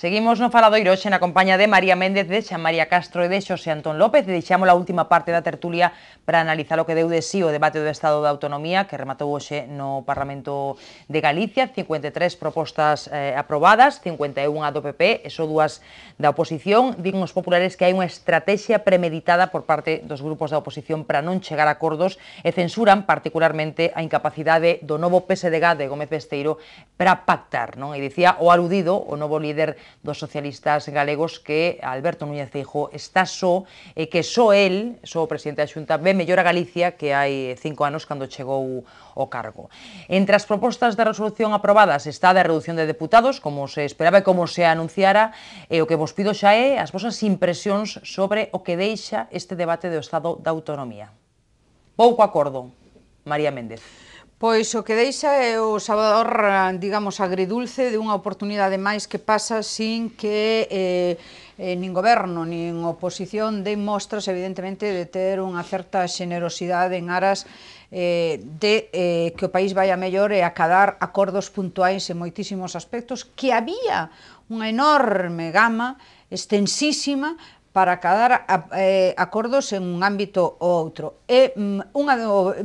Seguimos no Faladoiro hoxe na compañía de María Méndez, de Xan María Castro e de Xosé Antón López. E deixamos a última parte da tertulia para analizar o que deu de sí o debate do Estado da Autonomía que rematou hoxe no Parlamento de Galicia. 53 propostas eh, aprobadas, 51 do PP e só dúas da oposición. Din os populares que hai unha estrategia premeditada por parte dos grupos da oposición para non chegar a acordos e censuran particularmente a incapacidade do novo PSDG de Gómez Besteiro para pactar. Non? E dicía o aludido, o novo líder dos socialistas galegos que Alberto Núñez Feijóo está só e que só el, só o presidente da Xunta, ve mellor a Galicia que hai cinco anos cando chegou o cargo. Entre as propostas de resolución aprobadas está a reducción de deputados, como se esperaba e como se anunciara, e o que vos pido xa é as vosas impresións sobre o que deixa este debate do Estado da Autonomía. Pouco acordo, María Méndez. Pois o que deixa é o sabor, digamos, agridulce de unha oportunidade máis que pasa sin que eh, eh, nin goberno nin oposición de mostras, evidentemente, de ter unha certa xenerosidade en aras eh, de eh, que o país vai a mellor e acadar acordos puntuais en moitísimos aspectos que había unha enorme gama extensísima para acadar eh, acordos en un ámbito ou outro. É mm, unha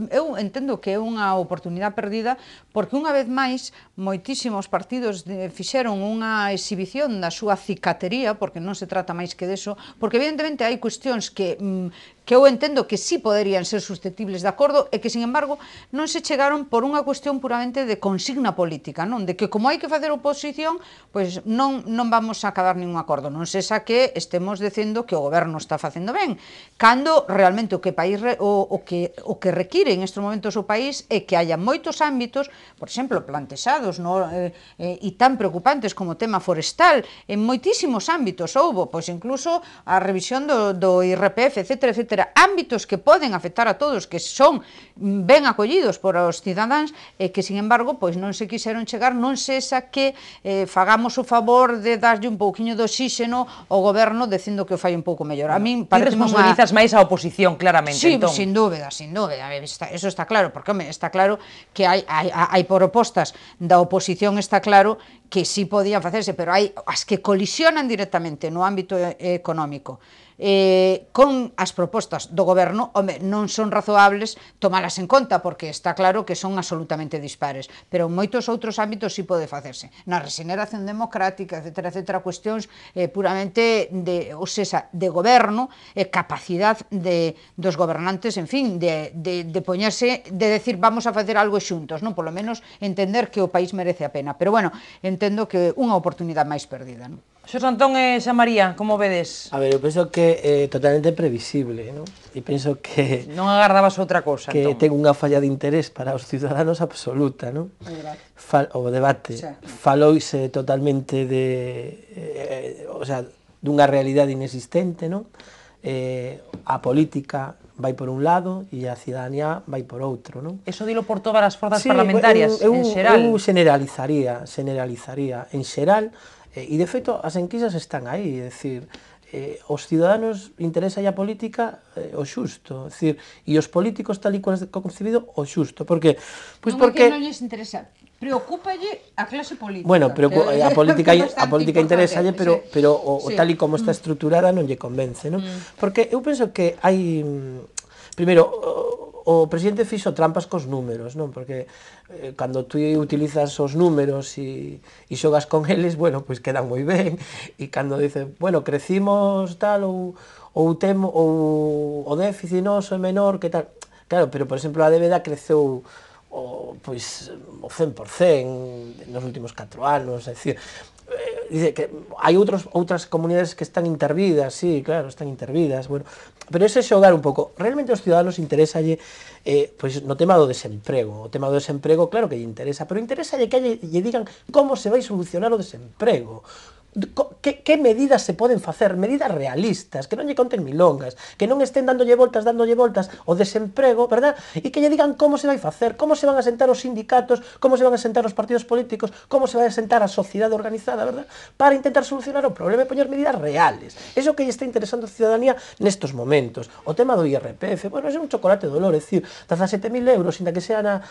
eu entendo que é unha oportunidade perdida porque unha vez máis moitísimos partidos de, fixeron unha exhibición da súa cicatería, porque non se trata máis que deso, porque evidentemente hai cuestións que mm, que eu entendo que sí poderían ser susceptibles de acordo e que, sin embargo, non se chegaron por unha cuestión puramente de consigna política, non? De que como hai que facer oposición, pois non, non vamos a acabar ningún acordo. Non se xa que estemos dicendo que o goberno está facendo ben, cando realmente o que país o, o que o que require en estes momentos o país é que haya moitos ámbitos, por exemplo, plantexados, non? Eh, eh, e tan preocupantes como o tema forestal, en moitísimos ámbitos houbo, pois incluso a revisión do, do IRPF, etc, etc, etcétera, ámbitos que poden afectar a todos, que son ben acollidos por os cidadáns e que, sin embargo, pois non se quixeron chegar, non esa que eh, fagamos o favor de darlle un pouquiño de oxíxeno ao goberno dicindo que o fai un pouco mellor. A min parece responsabilizas unha... máis a oposición, claramente, sí, entón. sin dúbida, sin dúbida. está, eso está claro, porque home, está claro que hai, hai, hai propostas da oposición, está claro que sí podían facerse, pero hai as que colisionan directamente no ámbito económico eh, con as propostas do goberno, home, non son razoables tomalas en conta, porque está claro que son absolutamente dispares, pero en moitos outros ámbitos sí pode facerse. Na regeneración democrática, etc., etc., cuestións eh, puramente de, ou sea, de goberno, e eh, capacidade de, dos gobernantes, en fin, de, de, de poñerse, de decir, vamos a facer algo xuntos, non? Por lo menos entender que o país merece a pena. Pero bueno, en entendo que unha oportunidade máis perdida. Non? Xos Antón e Xa María, como vedes? A ver, eu penso que é eh, totalmente previsible, non? E penso que... Non agardabas outra cosa, Que entón. ten unha falla de interés para os ciudadanos absoluta, non? O debate. o debate. Xa. Faloise totalmente de... Eh, o sea, dunha realidade inexistente, non? Eh, a política vai por un lado e a cidadanía vai por outro, non? Eso dilo por todas as forzas sí, parlamentarias, eu, eu, en xeral. Eu generalizaría, generalizaría. En xeral, eh, e de feito, as enquisas están aí, é dicir, eh, os cidadanos interesa a política eh, o xusto, dicir, e os políticos tal e cual concebido o xusto, porque pois non porque non lles interesa Preocúpalle a clase política. Bueno, pero eh, a política a política interesalle, pero sí. pero o, o tal e como está mm. estruturada non lle convence, non? Mm. Porque eu penso que hai mm, primeiro o, o presidente fixo trampas cos números, non? Porque eh, cando tú utilizas os números e, e xogas con eles, bueno, pois pues quedan moi ben e cando dices, bueno, crecimos tal ou ou temo ou o déficit noso é menor que tal. Claro, pero por exemplo a débeda creceu o, pois, o 100% nos últimos 4 anos, é dicir, eh, dice que hai outros outras comunidades que están intervidas, sí, claro, están intervidas, bueno, pero ese xogar un pouco. Realmente aos ciudadanos interésalle eh, pois no tema do desemprego, o tema do desemprego claro que lle interesa, pero interésalle que lle, lle digan como se vai solucionar o desemprego, que, que medidas se poden facer, medidas realistas, que non lle conten milongas, que non estén dándolle voltas, dándolle voltas o desemprego, verdad? E que lle digan como se vai facer, como se van a sentar os sindicatos, como se van a sentar os partidos políticos, como se vai a sentar a sociedade organizada, verdad? Para intentar solucionar o problema e poñer medidas reales. Eso que lle está interesando a ciudadanía nestos momentos. O tema do IRPF, bueno, é un chocolate de dolor, é dicir, 17.000 euros, sin que sea na,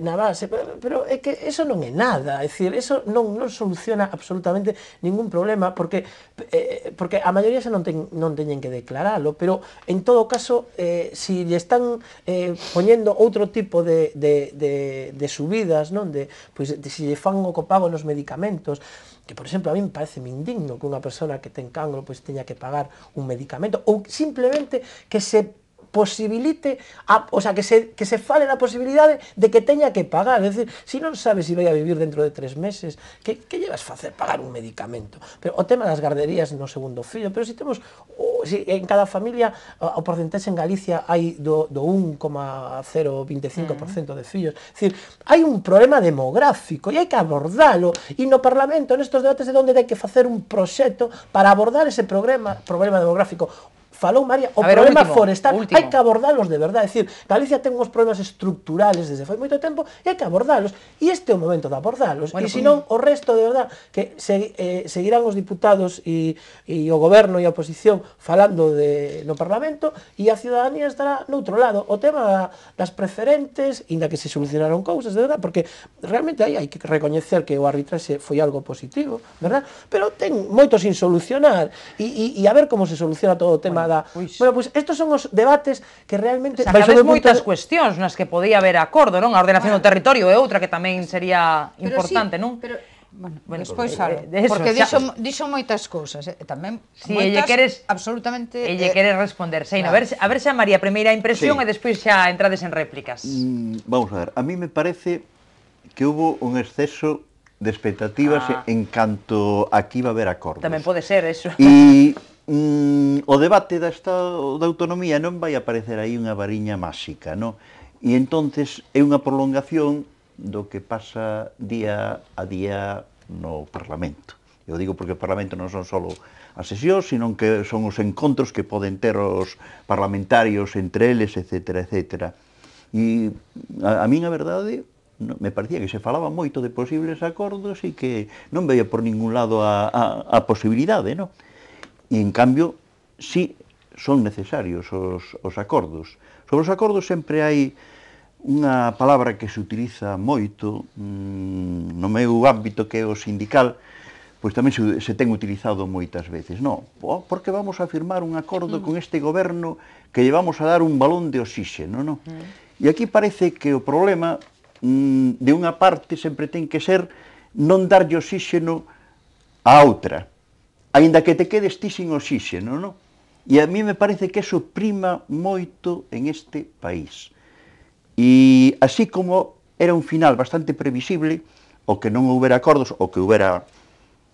na base, pero, é que eso non é nada, é dicir, eso non, non soluciona absolutamente ningún problema porque eh, porque a maioría xa non ten, non teñen que declaralo, pero en todo caso eh, si lle están eh, poñendo outro tipo de, de, de, de subidas, non? De, pois, pues, de, si lle fan o copago nos medicamentos, que por exemplo a mí me parece indigno que unha persona que ten cancro pois pues, teña que pagar un medicamento ou simplemente que se posibilite, a, o sea, que se, que se fale la posibilidade de que teña que pagar. É decir, se si non sabes se si vai a vivir dentro de tres meses, que, que llevas facer pagar un medicamento? Pero o tema das garderías no segundo fillo, pero se si temos, o, si en cada familia, o, o porcentaxe en Galicia hai do, do 1,025% mm. de fillos. É decir, hai un problema demográfico e hai que abordalo. E no Parlamento, nestos debates, é de onde hai que facer un proxecto para abordar ese problema, problema demográfico falou María, o ver, problema último, forestal último. hai que abordalos de verdade, decir, Galicia ten uns problemas estructurales desde foi moito tempo e hai que abordalos, e este é o momento de abordalos, bueno, e senón pues... o resto de verdade que se, eh, seguirán os diputados e, e o goberno e a oposición falando de, no Parlamento e a ciudadanía estará noutro lado o tema das preferentes, inda que se solucionaron cousas, de verdade, porque realmente aí hai que recoñecer que o arbitraxe foi algo positivo, verdad? Pero ten moitos sin solucionar e, e, e a ver como se soluciona todo o tema bueno, nada. Ui, bueno, pois pues, estos son os debates que realmente... O sea, que moitas punto... cuestións nas que podía haber acordo, non? A ordenación bueno. do territorio é outra que tamén sería pero importante, sí, non? Pero Bueno, bueno, despois salo, eh, eso, porque dixo, dixo moitas cousas, eh, tamén si sí, moitas queres, absolutamente... Elle eh, queres responder, Seino, claro. a, ver, a ver se a María primeira impresión sí. e despois xa entrades en réplicas. Mm, vamos a ver, a mí me parece que hubo un exceso de expectativas ah. en canto aquí va a haber acordos. Tamén pode ser, eso. E mm, o debate da, estado, da autonomía non vai aparecer aí unha variña máxica, non? E entonces é unha prolongación do que pasa día a día no Parlamento. Eu digo porque o Parlamento non son só as sesións, senón que son os encontros que poden ter os parlamentarios entre eles, etc. etc. E a, a min a verdade me parecía que se falaba moito de posibles acordos e que non veía por ningún lado a, a, a posibilidade, non? E, en cambio, sí son necesarios os, os acordos. Sobre os acordos sempre hai unha palabra que se utiliza moito mmm, no meu ámbito que é o sindical, pois tamén se, se ten utilizado moitas veces. Non, porque vamos a firmar un acordo mm. con este goberno que llevamos a dar un balón de oxígeno, non? Mm. E aquí parece que o problema mmm, de unha parte sempre ten que ser non darlle oxígeno a outra. Ainda que te quedes ti sin oxíxeno, non? E a mí me parece que eso prima moito en este país. E así como era un final bastante previsible, o que non houbera acordos, o que houbera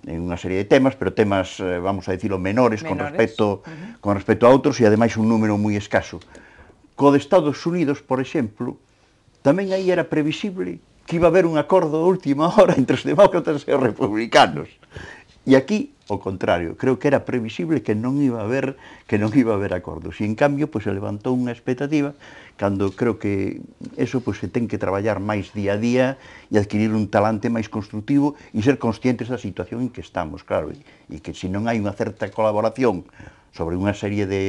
en eh, unha serie de temas, pero temas, eh, vamos a dicilo, menores, menores. con respecto uh -huh. con respecto a outros e ademais un número moi escaso. Co de Estados Unidos, por exemplo, tamén aí era previsible que iba a haber un acordo a última hora entre os demócratas e os republicanos. E aquí o contrario, creo que era previsible que non iba a haber que non iba a haber acordos. E en cambio, pois se levantou unha expectativa cando creo que eso pois se ten que traballar máis día a día e adquirir un talante máis construtivo e ser conscientes da situación en que estamos, claro, e, e que se non hai unha certa colaboración sobre unha serie de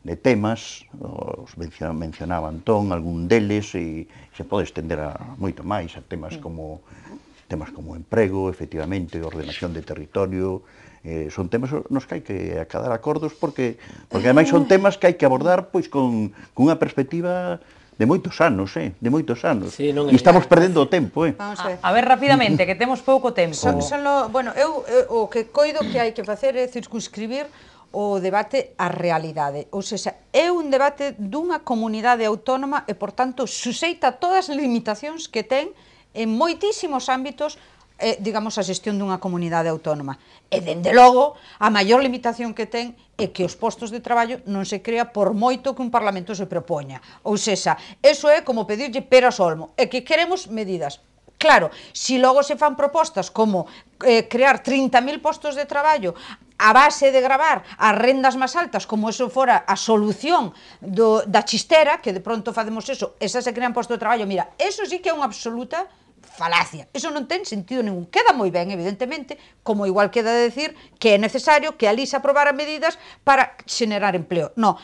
de temas, os mencionaba Antón, algún deles, e se pode estender a moito máis a temas como temas como emprego, efectivamente, ordenación de territorio, eh, son temas nos que hai que acadar acordos porque porque ademais son ah. temas que hai que abordar pois con con unha perspectiva de moitos anos, eh, de moitos anos. Sí, non E estamos perdendo o tempo, eh. Vamos a ver. A ver rapidamente, que temos pouco tempo. So, solo, bueno, eu, eu o que coido que hai que facer é circunscribir o debate á realidade. Ou seja, é un debate dunha comunidade autónoma e, por tanto, suseita todas as limitacións que ten en moitísimos ámbitos eh, digamos, a xestión dunha comunidade autónoma. E, dende logo, a maior limitación que ten é que os postos de traballo non se crea por moito que un Parlamento se propoña. Ou sexa, eso é como pedirlle peras ao olmo. É que queremos medidas. Claro, se si logo se fan propostas como eh, crear 30.000 postos de traballo a base de gravar as rendas máis altas como eso fora a solución do, da chistera, que de pronto facemos eso, esa se crean postos de traballo, mira, eso sí que é unha absoluta falacia. Eso non ten sentido ningún. Queda moi ben, evidentemente, como igual queda de decir que é necesario que ali se aprobaran medidas para xenerar empleo. No,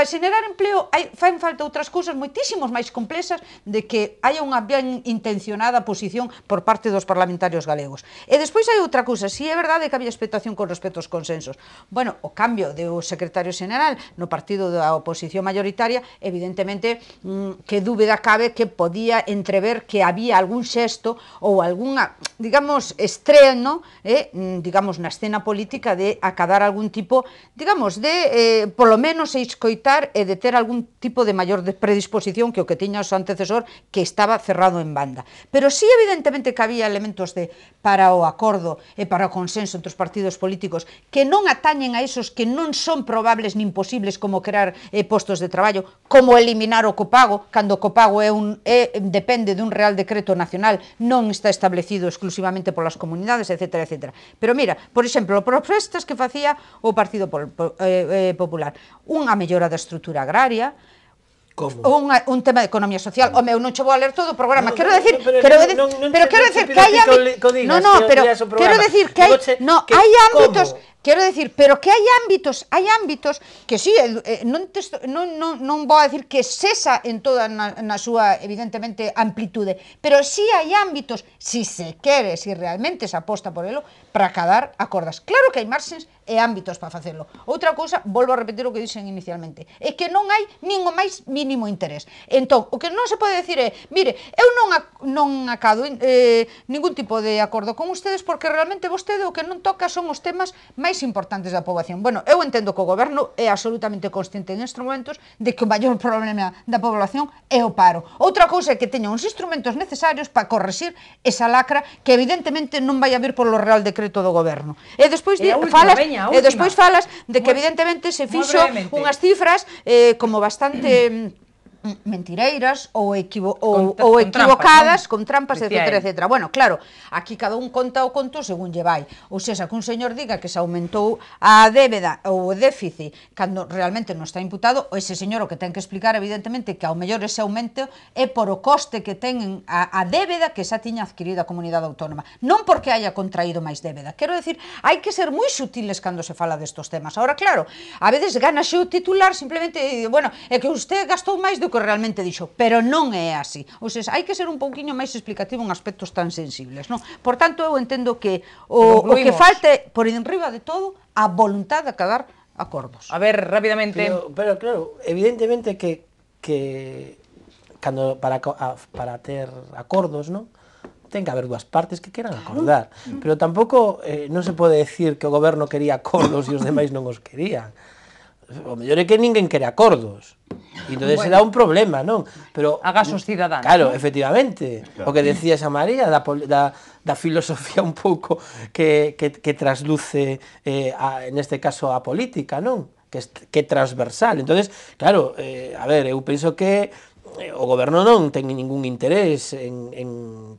para xenerar empleo hai, fan falta outras cousas moitísimos máis complexas de que hai unha ben intencionada posición por parte dos parlamentarios galegos. E despois hai outra cousa, si é verdade que había expectación con respecto aos consensos. Bueno, o cambio de o secretario xeneral no partido da oposición mayoritaria, evidentemente, mm, que dúbeda cabe que podía entrever que había algún xesto ou algunha, digamos, estreno, eh, mm, digamos, na escena política de acadar algún tipo, digamos, de, eh, polo menos, escoitar estar e de ter algún tipo de maior predisposición que o que tiña o seu antecesor que estaba cerrado en banda. Pero sí evidentemente que había elementos de para o acordo e para o consenso entre os partidos políticos que non atañen a esos que non son probables nin posibles como crear eh, postos de traballo, como eliminar o copago, cando o copago é un é, depende dun real decreto nacional, non está establecido exclusivamente polas comunidades, etc. etc. Pero mira, por exemplo, propostas que facía o Partido eh, eh, Popular, unha mellora da estrutura agraria, Como? Un, un tema de economía social. O meu non che vou a ler todo o programa. No, quero decir, no, pero, quero decir, no, pero quero decir que hai No, no, pero quero decir que hai no, que, hai ámbitos Quero decir, pero que hai ámbitos, hai ámbitos que si sí, eh, non, te, non, non, non vou a decir que cesa en toda na, na súa, evidentemente, amplitude, pero si sí hai ámbitos, si se quere, si realmente se aposta por elo, para cadar acordas. Claro que hai márgenes e ámbitos para facelo. Outra cousa, volvo a repetir o que dixen inicialmente, é que non hai nin o máis mínimo interés. Entón, o que non se pode decir é, mire, eu non, ac non acado eh, ningún tipo de acordo con ustedes porque realmente vostede o que non toca son os temas máis importantes da poboación. Bueno, eu entendo que o goberno é absolutamente consciente en estes momentos de que o maior problema da poboación é o paro. Outra cousa é que teña os instrumentos necesarios para corresir esa lacra que evidentemente non vai a vir polo Real Decreto do Goberno. E despois de, falas, veña última. E despois falas de que evidentemente se fixo unhas cifras eh, como bastante mentireiras ou, equivo, ou, con, ou equivocadas con trampas, ¿no? con trampas etc, etc. Bueno, claro, aquí cada un conta o conto según lle vai. Ou xa que un señor diga que se aumentou a débeda ou o déficit cando realmente non está imputado, ese señor o que ten que explicar evidentemente que ao mellor ese aumento é por o coste que ten a, a débeda que xa tiña adquirida a comunidade autónoma. Non porque haya contraído máis débeda. Quero decir, hai que ser moi sutiles cando se fala destos temas. Ahora, claro, a veces gana xe o titular simplemente, bueno, é que usted gastou máis do que realmente dixo, pero non é así. Ou seja, hai que ser un pouquiño máis explicativo en aspectos tan sensibles, non? Por tanto, eu entendo que o, o que falte por enriba de todo a voluntad de acabar acordos. A ver, rápidamente. Pero, pero claro, evidentemente que que cando para para ter acordos, non? ten que haber dúas partes que queran acordar. Mm. Pero tampouco eh, non se pode decir que o goberno quería acordos e os demais non os querían o mellor é que ninguén quere acordos. E entón bueno. dá un problema, non? Pero hagas os cidadáns. Claro, ¿no? efectivamente. Claro. O que decía esa María da, da, da filosofía un pouco que, que, que trasluce eh, a, en este caso a política, non? Que, que transversal. Entonces, claro, eh, a ver, eu penso que Eh, o goberno non ten ningún interés en, en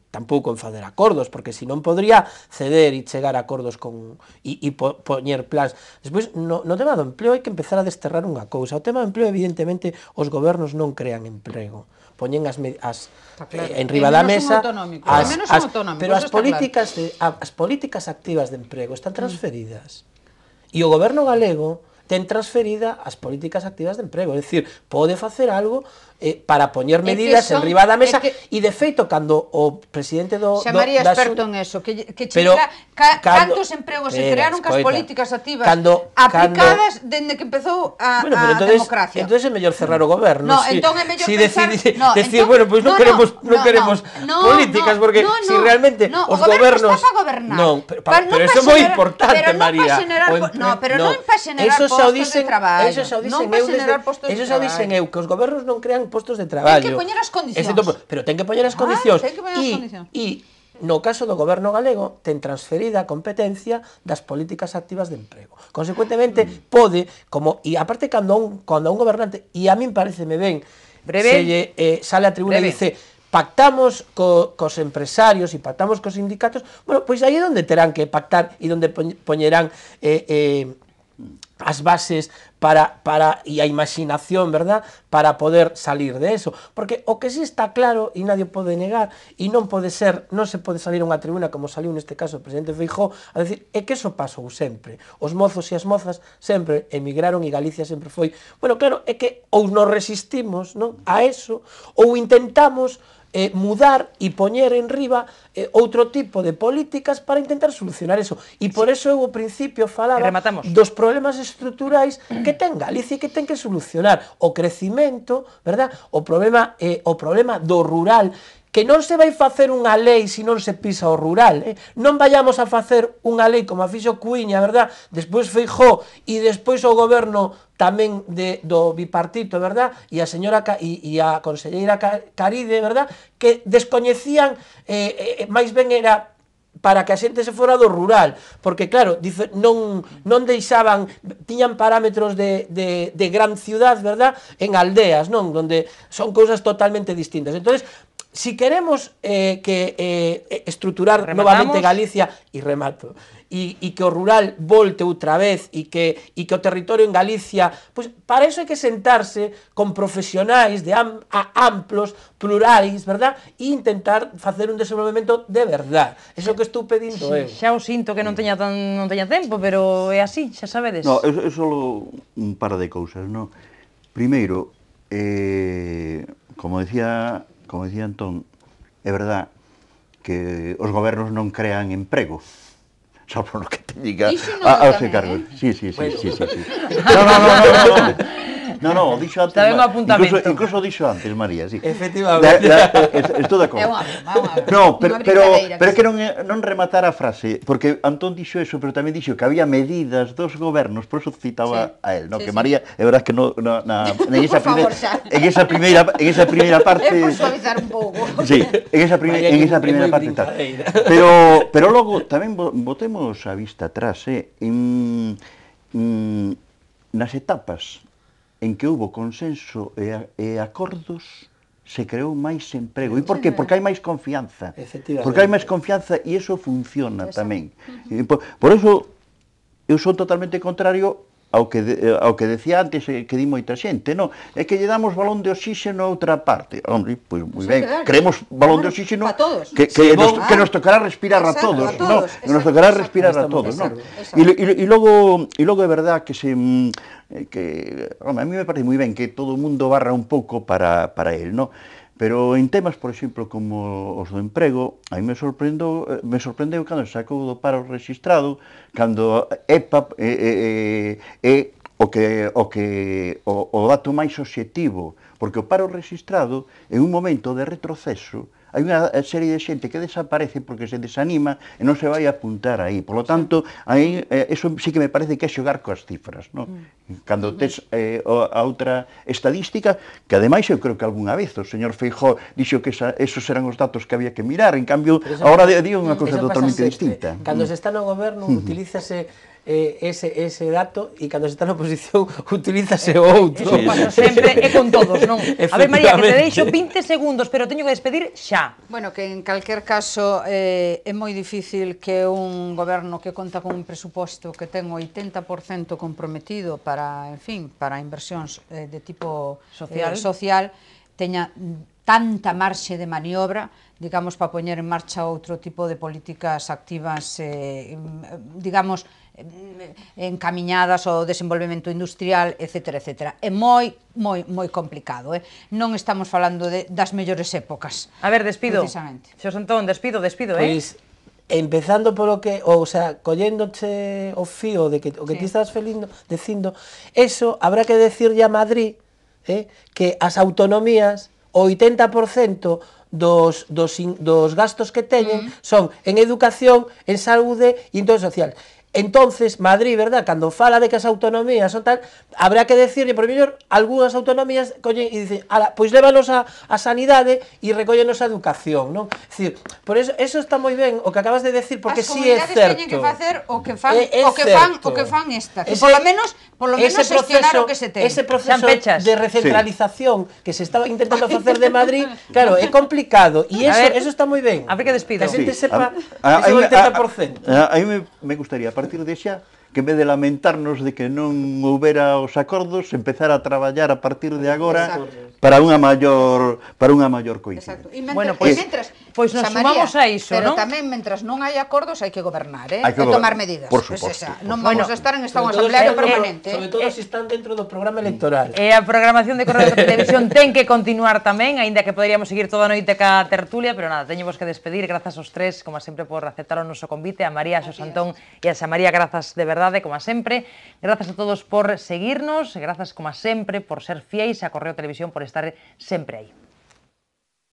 tampouco en fazer acordos, porque se non podría ceder e chegar a acordos con e, e po, poñer plans. Despois, no, no tema do empleo hai que empezar a desterrar unha cousa. O tema do empleo, evidentemente, os gobernos non crean emprego. Poñen as, as claro. eh, en riba da mesa as, as, pero as políticas claro. de, as políticas activas de emprego están mm. transferidas. Mm. E o goberno galego ten transferida as políticas activas de emprego, é dicir, pode facer algo eh, para poñer medidas son, riba da mesa que, e de feito cando o presidente do María do, experto en eso que que pero, ca, cando, cantos empregos se crearon coita, cas políticas activas cando, aplicadas cando, dende que empezou a, bueno, pero a entonces, democracia. Entonces é mellor cerrar o goberno. No, si, entón é mellor si pensar, decir, no, decir entón, bueno, pois pues non no, queremos non no queremos no, políticas porque no, no, si realmente no, os gobernos está para gobernar. Non, pero, pa, pero, pero eso é moi importante, María. Pero non para generar, no, pero non pa generar postos de traballo. Eso xa o dicen eu, eso xa o dicen eu que os gobernos non crean postos de traballo. Ten que poñer as condicións. Ese topo, pero ten que poñer as ah, condicións. Ah, ten que poñer as condicións. E no caso do goberno galego ten transferida a competencia das políticas activas de emprego. Consecuentemente, mm. pode, como e aparte cando un cando un gobernante e a min me ben, breve, se lle, eh, sale a tribuna breve. e dice pactamos co, cos empresarios e pactamos cos sindicatos, bueno, pois aí é onde terán que pactar e onde poñerán eh, eh, as bases para, para e a imaginación, verdad, para poder salir de eso, porque o que si sí está claro e nadie pode negar e non pode ser, non se pode salir a unha tribuna como saliu neste caso o presidente Feijó a decir, é que eso pasou sempre os mozos e as mozas sempre emigraron e Galicia sempre foi, bueno, claro, é que ou nos resistimos non a eso, ou intentamos eh, mudar e poñer en riba eh, outro tipo de políticas para intentar solucionar eso. E por eso eu ao principio falaba Rematamos. dos problemas estruturais que ten Galicia e que ten que solucionar o crecimento, verdad? O problema eh, o problema do rural que non se vai facer unha lei se non se pisa o rural, eh? non vayamos a facer unha lei como a fixo Cuiña, verdad? Despois Feijó e despois o goberno tamén de, do bipartito, verdad? E a señora e, e a conselleira Caride, verdad? Que descoñecían eh, eh, máis ben era para que a xente se fora do rural, porque claro, dice, non, non deixaban, tiñan parámetros de, de, de gran ciudad, verdad, en aldeas, non, donde son cousas totalmente distintas. Entonces, si queremos eh, que eh, eh estruturar Rematamos. novamente Galicia, e remato, e, e que o rural volte outra vez e que, e que o territorio en Galicia, pois para eso hai que sentarse con profesionais de am, a, amplos, plurais, verdad? E intentar facer un desenvolvemento de verdad. Eso que estou pedindo sí, eu. Xa o sinto que non teña tan non teña tempo, pero é así, xa sabedes. No, é é só un par de cousas, no. Primeiro, eh, como decía como decía Antón, é verdad que os gobernos non crean emprego, só por lo que te diga a, a, a, a, a, a, a, a, a, no, no, no, no. No, no, dixo antes. Tamén apuntamento. Incluso, incluso dixo antes, María, sí. Efectivamente. Da, da, estou de acordo. É unha No, pero, pero, pero é que non, non rematar a frase, porque Antón dixo eso, pero tamén dixo que había medidas dos gobernos, por eso citaba sí. a él, no? Sí, que sí. María, é verdad que no, no, na, na, en, esa primeira, en esa primeira en esa primeira parte... É por suavizar un pouco. Sí, en esa, prim, María, en esa primeira parte tal. Pero, pero logo tamén botemos a vista atrás, eh? En, mm, nas etapas en que hubo consenso e, e acordos se creou máis emprego. E por que? Porque hai máis confianza. Porque hai máis confianza e iso funciona tamén. Uh -huh. por, por eso eu son totalmente contrario ao que, de, eh, ao que decía antes eh, que di moita xente, non? É que lle damos balón de oxíxeno a outra parte. Hombre, pois pues, moi ben, creemos balón de oxíxeno que, que, nos, que nos tocará respirar a todos, non? que nos tocará respirar a todos, non? E, e, e logo e logo é verdad que se eh, que, home, a mí me parece moi ben que todo o mundo barra un pouco para para el, non? Pero en temas, por exemplo, como os do emprego, aí me sorprendeu, me sorprendeu cando sacou do paro registrado, cando EPA é, é, é, é o que, o que o, o dato máis obxectivo porque o paro registrado, en un momento de retroceso, hai unha serie de xente que desaparece porque se desanima e non se vai apuntar aí. Por lo tanto, aí, eh, eso sí que me parece que é xogar coas cifras. No? Mm. Cando tes eh, a outra estadística, que ademais eu creo que algunha vez o señor Feijó dixo que esa, esos eran os datos que había que mirar, en cambio, agora digo unha mm, cousa totalmente distinta. Cando mm. se está no goberno, utilízase eh, ese, ese dato e cando se está na oposición utilízase o outro. Eso pasa sempre e con todos, non? A ver, María, que te deixo 20 segundos, pero teño que despedir xa. Bueno, que en calquer caso eh, é moi difícil que un goberno que conta con un presuposto que ten 80% comprometido para, en fin, para inversións eh, de tipo social, eh, social teña tanta marxe de maniobra, digamos, para poñer en marcha outro tipo de políticas activas, eh, digamos, encaminhadas ao desenvolvemento industrial, etc. etc. É moi, moi, moi complicado. Eh? Non estamos falando de, das mellores épocas. A ver, despido. Precisamente. Xos Antón, despido, despido, eh. pois, empezando polo que, o sea, colléndoche o fío de que o que sí. ti estás felindo, dicindo, eso habrá que decirle a Madrid eh, que as autonomías, o 80% dos, dos, dos gastos que teñen mm. son en educación, en saúde e en todo social. Entonces, Madrid, verdad, cando fala de que as autonomías son tal, habrá que decirle, por mellor, algunhas autonomías coñen e dicen, ala, pois lévanos a, a sanidade e recóllenos a educación, non? Es decir, por eso, eso está moi ben o que acabas de decir, porque si sí é certo. As comunidades teñen que facer o que fan, é, é o que fan, o que fan esta, que ese, lo menos, por lo menos ese proceso, o que se ten. Ese proceso de recentralización sí. que se estaba intentando facer de Madrid, claro, é complicado, e eso, ver, eso está moi ben. A ver que despido. Que a xente sí. sepa a, a, 80%. A, a, a, a, a, a, a, a, a, me gustaría, partir de xa que en vez de lamentarnos de que non houbera os acordos, empezar a traballar a partir de agora Exacto. para unha maior para unha maior coincidencia. Exacto. E mentre, bueno, pues, e mentras, Pois nos sumamos a iso, non? Pero tamén, mentras non hai acordos, hai que gobernar, eh? Hai que tomar medidas. Por pois, suposto. esa, non vamos a estar en esta unha asamblea permanente. Sobre todo eh, se están dentro do programa electoral. E eh, a programación de Correo de Televisión ten que continuar tamén, aínda que poderíamos seguir toda a noite ca tertulia, pero nada, teñemos que despedir. Grazas aos tres, como sempre, por aceptar o noso convite, a María, a Xosantón e a Xamaría, grazas de verdade, como sempre. Grazas a todos por seguirnos, grazas, como sempre, por ser fiéis a Correo Televisión, por estar sempre aí.